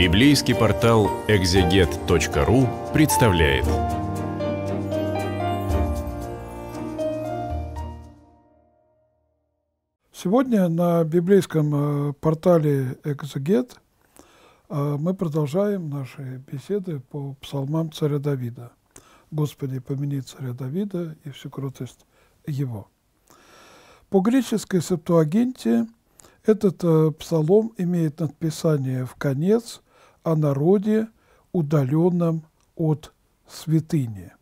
Библейский портал экзегет.ру представляет. Сегодня на библейском э, портале «Экзегет» э, мы продолжаем наши беседы по псалмам царя Давида. «Господи, помяни царя Давида и всю крутость его». По греческой септуагинте этот э, псалом имеет надписание «в конец», о народе, удаленном от святыни.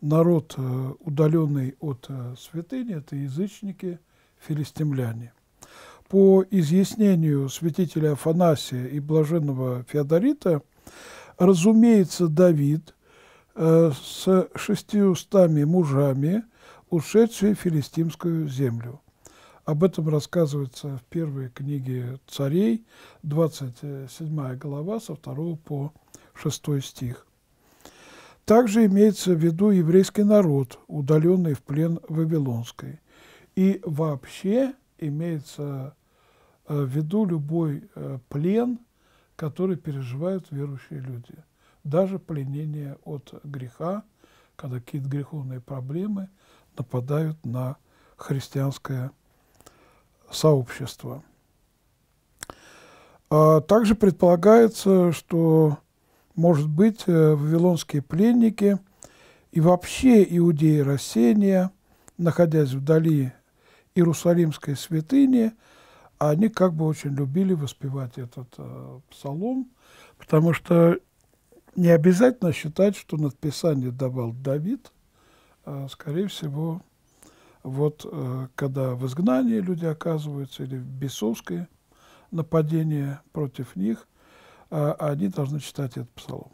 Народ, э, удаленный от э, святыни, это язычники, филистимляне. По изъяснению святителя Афанасия и блаженного Феодорита, разумеется, Давид э, с шестиустами мужами, ушедший в филистимскую землю – об этом рассказывается в первой книге царей, 27 глава, со 2 по 6 стих. Также имеется в виду еврейский народ, удаленный в плен Вавилонской. И вообще имеется э, в виду любой э, плен, который переживают верующие люди. Даже пленение от греха, когда какие-то греховные проблемы нападают на христианское сообщества. А также предполагается, что, может быть, э, вавилонские пленники и вообще иудеи рассения, находясь вдали Иерусалимской святыни, они как бы очень любили воспевать этот э, псалом, потому что не обязательно считать, что надписание давал Давид, а, скорее всего, вот э, когда в изгнании люди оказываются, или в бесовское нападение против них, э, они должны читать этот псалом.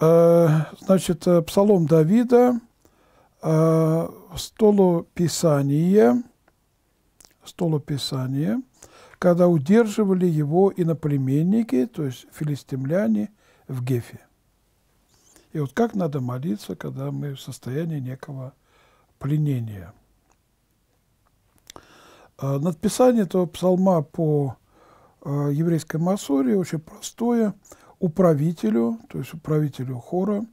Э, значит, псалом Давида, столописание, столописание, когда удерживали его иноплеменники, то есть филистимляне в Гефе. И вот как надо молиться, когда мы в состоянии некого пленения. А надписание этого псалма по а, еврейской массоре очень простое. Управителю, то есть управителю хора,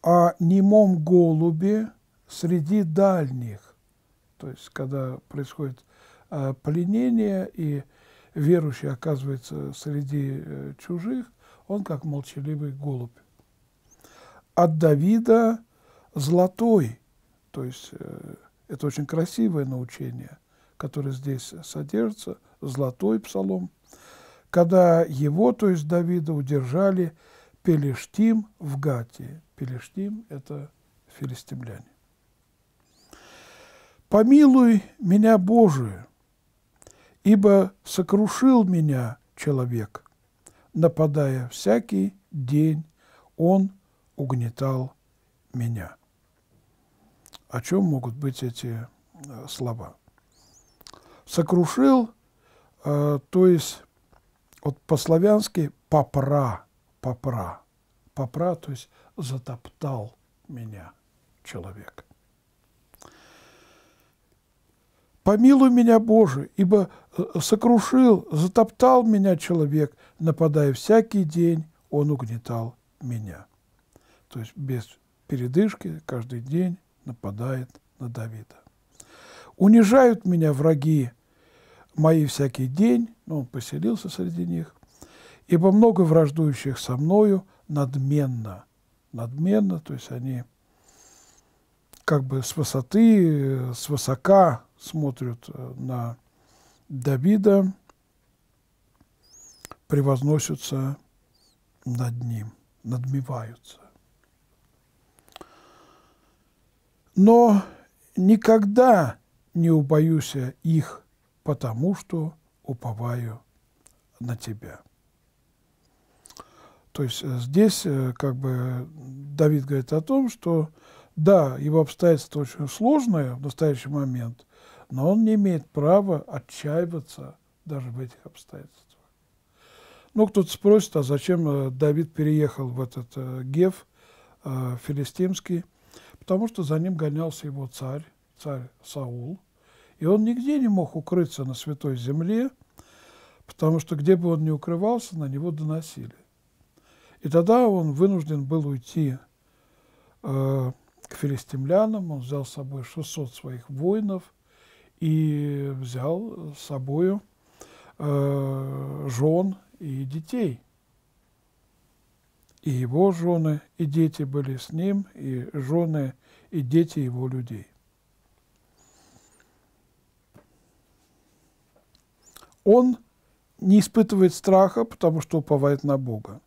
о «А немом голубе среди дальних. То есть, когда происходит пленение, и верующий оказывается среди э, чужих, он как молчаливый голубь. От Давида золотой то есть э, это очень красивое научение, которое здесь содержится, золотой псалом. Когда его, то есть Давида, удержали Пелештим в Гате. Пелештим – это филистимляне. «Помилуй меня, Боже, ибо сокрушил меня человек, нападая всякий день, он угнетал меня» о чем могут быть эти э, слова. Сокрушил, э, то есть вот по-славянски попра, попра, попра, то есть затоптал меня человек. Помилуй меня, Боже, ибо э, сокрушил, затоптал меня человек, нападая всякий день, он угнетал меня. То есть без передышки, каждый день нападает на Давида. «Унижают меня враги мои всякий день», но он поселился среди них, «ибо много враждующих со мною надменно». Надменно, то есть они как бы с высоты, с высока смотрят э, на Давида, превозносятся над ним, надмеваются. но никогда не убоюсь их, потому что уповаю на Тебя». То есть э, здесь э, как бы Давид говорит о том, что да, его обстоятельства очень сложные в настоящий момент, но он не имеет права отчаиваться даже в этих обстоятельствах. Ну, кто-то спросит, а зачем э, Давид переехал в этот Геф филистимский? потому что за ним гонялся его царь, царь Саул, и он нигде не мог укрыться на святой земле, потому что где бы он ни укрывался, на него доносили. И тогда он вынужден был уйти э, к филистимлянам, он взял с собой 600 своих воинов и взял с собой э, жен и детей – и его жены, и дети были с ним, и жены, и дети его людей. Он не испытывает страха, потому что уповает на Бога.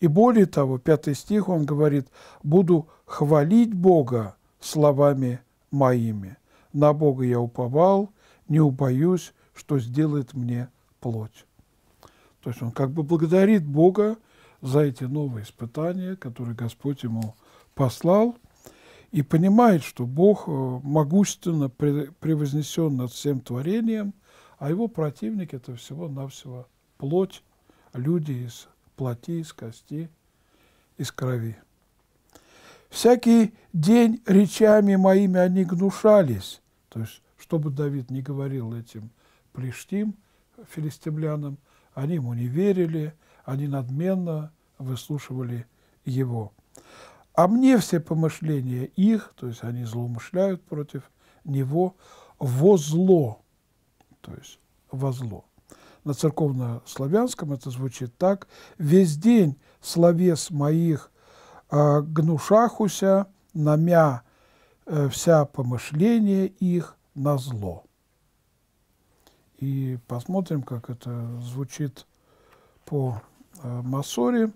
И более того, пятый стих, он говорит, «Буду хвалить Бога словами моими. На Бога я уповал, не убоюсь, что сделает мне плоть». То есть он как бы благодарит Бога за эти новые испытания, которые Господь ему послал, и понимает, что Бог э, могущественно превознесен над всем творением, а его противник – это всего-навсего плоть, люди из плоти, из кости, из крови. «Всякий день речами моими они гнушались». То есть, чтобы Давид не говорил этим плештим, филистимлянам, они ему не верили – они надменно выслушивали его. А мне все помышления их, то есть они злоумышляют против него, во зло, то есть во зло. На славянском это звучит так. «Весь день словес моих э, гнушахуся, намя э, вся помышление их на зло». И посмотрим, как это звучит по Э, Масори,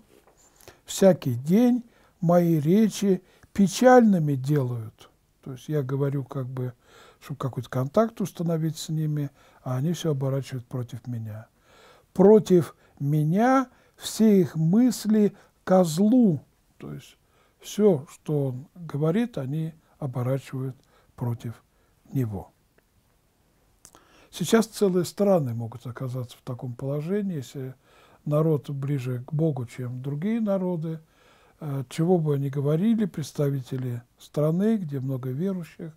всякий день мои речи печальными делают. То есть я говорю как бы, чтобы какой-то контакт установить с ними, а они все оборачивают против меня. Против меня все их мысли козлу, то есть все, что он говорит, они оборачивают против него. Сейчас целые страны могут оказаться в таком положении, если народ ближе к Богу, чем другие народы. Э, чего бы они говорили, представители страны, где много верующих,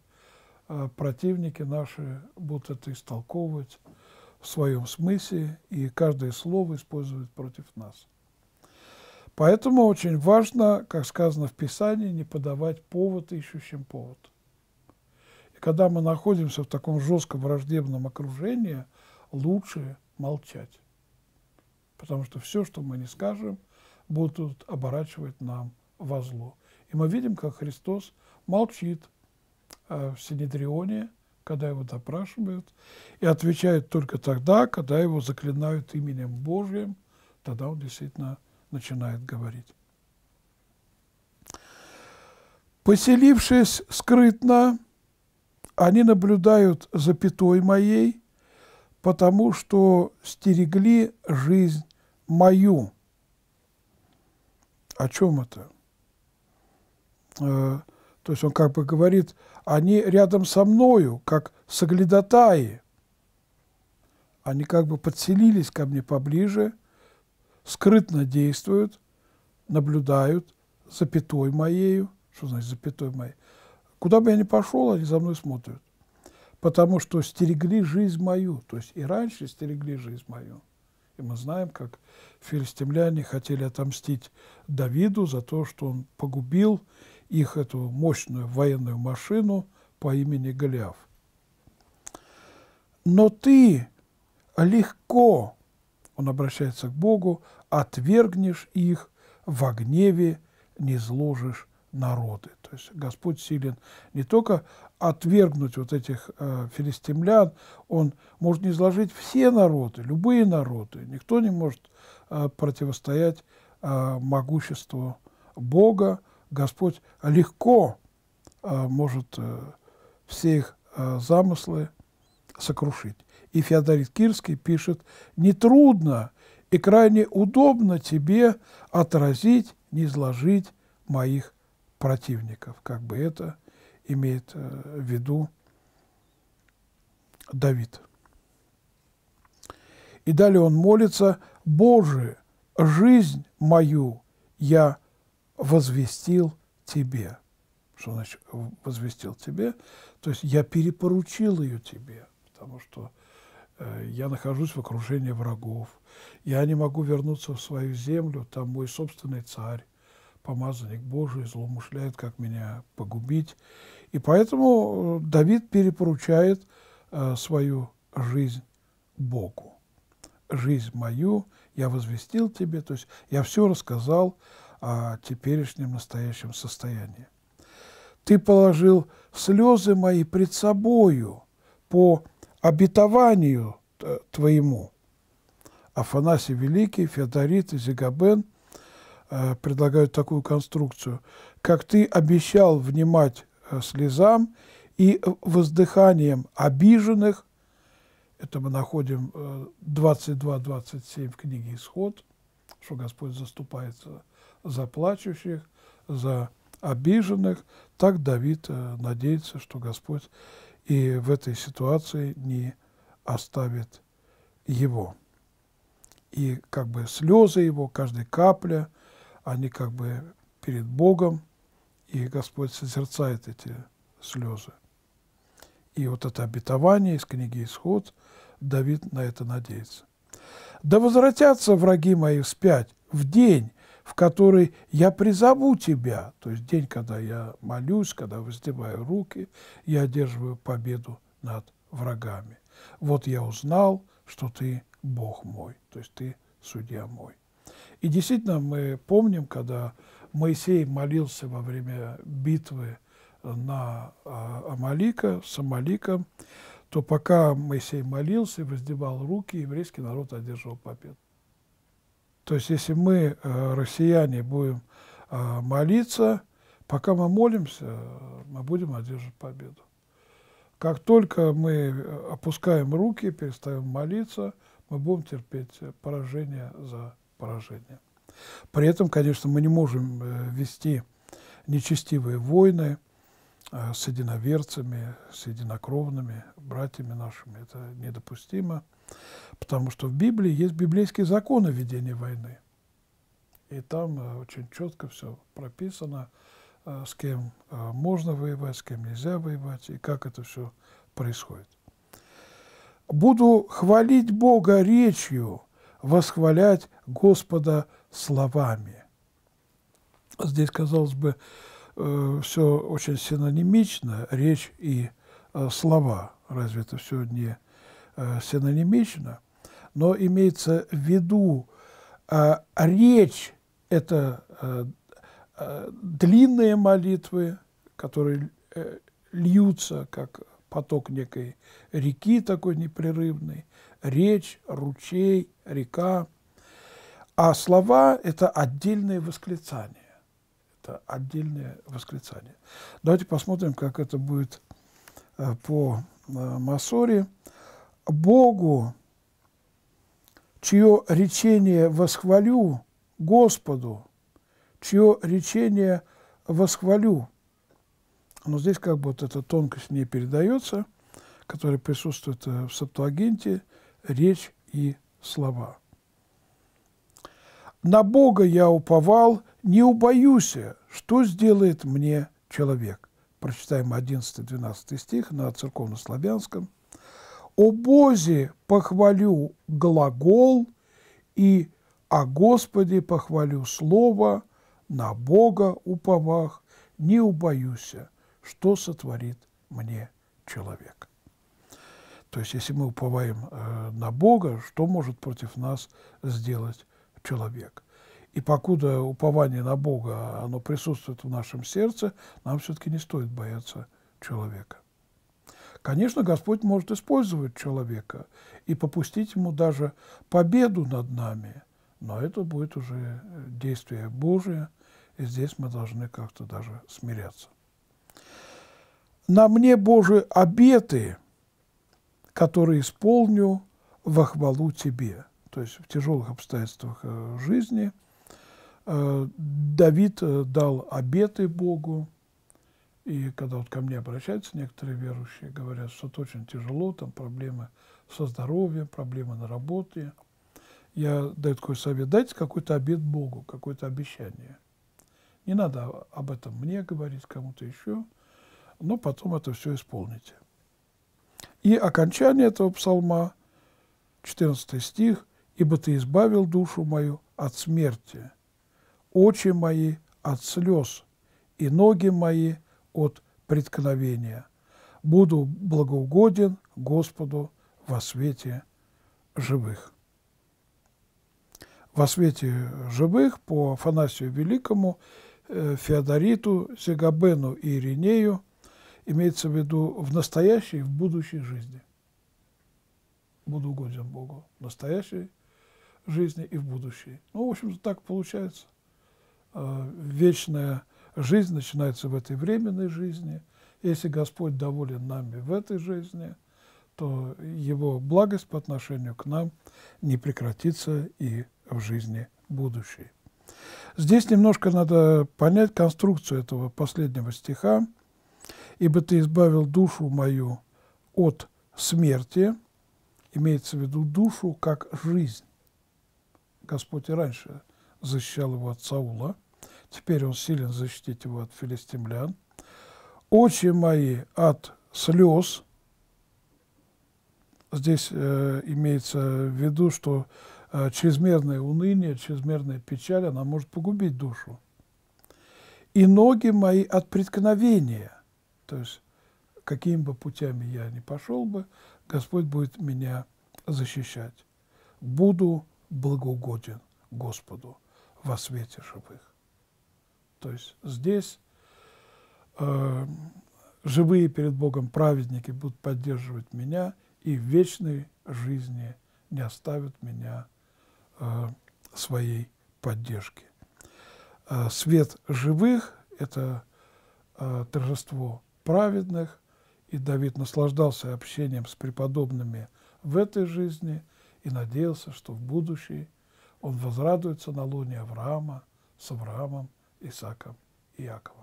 э, противники наши будут это истолковывать в своем смысле, и каждое слово использовать против нас. Поэтому очень важно, как сказано в Писании, не подавать повод ищущим повод. И когда мы находимся в таком жестком враждебном окружении, лучше молчать потому что все, что мы не скажем, будут оборачивать нам во зло. И мы видим, как Христос молчит э, в Синедрионе, когда его допрашивают, и отвечает только тогда, когда его заклинают именем Божьим, тогда он действительно начинает говорить. «Поселившись скрытно, они наблюдают за пятой моей, потому что стерегли жизнь мою. О чем это? Э, то есть он как бы говорит, они рядом со мною, как соглядатаи. Они как бы подселились ко мне поближе, скрытно действуют, наблюдают за пятой моею. Что значит за пятой моей? Куда бы я ни пошел, они за мной смотрят. Потому что стерегли жизнь мою, то есть и раньше стерегли жизнь мою. И мы знаем, как филистимляне хотели отомстить Давиду за то, что он погубил их эту мощную военную машину по имени Голиаф. Но ты легко, он обращается к Богу, отвергнешь их, в гневе не зложишь народы. То есть Господь силен не только отвергнуть вот этих э, филистимлян, он может не изложить все народы, любые народы. Никто не может э, противостоять э, могуществу Бога. Господь легко э, может э, все их э, замыслы сокрушить. И Феодорит Кирский пишет, «Нетрудно и крайне удобно тебе отразить, не изложить моих противников. Как бы это имеет э, в виду Давид. И далее он молится, «Боже, жизнь мою я возвестил Тебе». Что значит «возвестил Тебе»? То есть я перепоручил ее Тебе, потому что э, я нахожусь в окружении врагов, я не могу вернуться в свою землю, там мой собственный царь, помазанник Божий, злоумышляет, как меня погубить. И поэтому э, Давид перепоручает э, свою жизнь Богу. Жизнь мою я возвестил тебе, то есть я все рассказал о теперешнем настоящем состоянии. Ты положил слезы мои пред собою по обетованию э, твоему. Афанасий Великий, Феодорит и Зигабен – Э, предлагают такую конструкцию. «Как ты обещал внимать э, слезам и воздыханием обиженных» – это мы находим 22-27 э, в книге «Исход», что Господь заступается за плачущих, за обиженных. Так Давид надеется, что Господь и в этой ситуации не оставит его. И как бы слезы его, каждая капля – они как бы перед Богом, и Господь созерцает эти слезы. И вот это обетование из книги «Исход» Давид на это надеется. «Да возвратятся враги мои вспять в день, в который я призову тебя». То есть день, когда я молюсь, когда воздеваю руки, я одерживаю победу над врагами. Вот я узнал, что ты Бог мой, то есть ты судья мой. И действительно мы помним, когда Моисей молился во время битвы на а, Амалика, с Амаликом, то пока Моисей молился воздевал руки, еврейский народ одерживал победу. То есть если мы, э, россияне, будем а, молиться, пока мы молимся, мы будем одерживать победу. Как только мы э, опускаем руки, перестаем молиться, мы будем терпеть поражение за поражения. При этом, конечно, мы не можем э, вести нечестивые войны э, с единоверцами, с единокровными братьями нашими. Это недопустимо, потому что в Библии есть библейские законы ведения войны. И там э, очень четко все прописано, с кем можно воевать, с кем нельзя воевать, и как это все происходит. «Буду хвалить Бога речью, восхвалять Господа словами. Здесь, казалось бы, э, все очень синонимично, речь и э, слова. Разве это все не э, синонимично? Но имеется в виду а, речь – это длинные молитвы, которые льются, как поток некой реки такой непрерывный, речь, ручей, река. А слова – это отдельные восклицания. Это отдельные восклицания. Давайте посмотрим, как это будет э, по э, Масоре. «Богу, чье речение восхвалю, Господу, чье речение восхвалю». Но здесь как бы вот эта тонкость не передается, которая присутствует э, в Септуагинте, речь и слова. «На Бога я уповал, не убоюсь, что сделает мне человек». Прочитаем 11-12 стих на славянском. «О Бозе похвалю глагол и о Господе похвалю слово, на Бога уповах, не убоюсь, что сотворит мне человек. То есть, если мы уповаем э, на Бога, что может против нас сделать человек? И покуда упование на Бога, оно присутствует в нашем сердце, нам все-таки не стоит бояться человека. Конечно, Господь может использовать человека и попустить ему даже победу над нами, но это будет уже э, действие Божие, и здесь мы должны как-то даже смиряться на мне, Божие обеты, которые исполню во хвалу Тебе». То есть в тяжелых обстоятельствах э, жизни э, Давид э, дал обеты Богу, и когда вот ко мне обращаются некоторые верующие, говорят, что это очень тяжело, там проблемы со здоровьем, проблемы на работе. Я даю такой совет, дайте какой-то обед Богу, какое-то обещание. Не надо об этом мне говорить, кому-то еще – но потом это все исполните. И окончание этого псалма, 14 стих, «Ибо ты избавил душу мою от смерти, очи мои от слез и ноги мои от преткновения. Буду благоугоден Господу во свете живых». Во свете живых по Афанасию Великому, э, Феодориту, Сегабену и Иринею имеется в виду в настоящей в будущей жизни. Буду угоден Богу в настоящей жизни и в будущей. Ну, в общем-то, так получается. А, вечная жизнь начинается в этой временной жизни. Если Господь доволен нами в этой жизни, то Его благость по отношению к нам не прекратится и в жизни будущей. Здесь немножко надо понять конструкцию этого последнего стиха ибо ты избавил душу мою от смерти, имеется в виду душу как жизнь. Господь и раньше защищал его от Саула, теперь он силен защитить его от филистимлян. Очи мои от слез, здесь э, имеется в виду, что э, чрезмерное уныние, чрезмерная печаль, она может погубить душу. И ноги мои от преткновения, то есть какими бы путями я ни пошел бы, Господь будет меня защищать. Буду благоугоден Господу во свете живых. То есть здесь э, живые перед Богом праведники будут поддерживать меня и в вечной жизни не оставят меня э, своей поддержки. Э, свет живых – это э, торжество праведных, и Давид наслаждался общением с преподобными в этой жизни и надеялся, что в будущей он возрадуется на луне Авраама с Авраамом, Исаком и Яковом.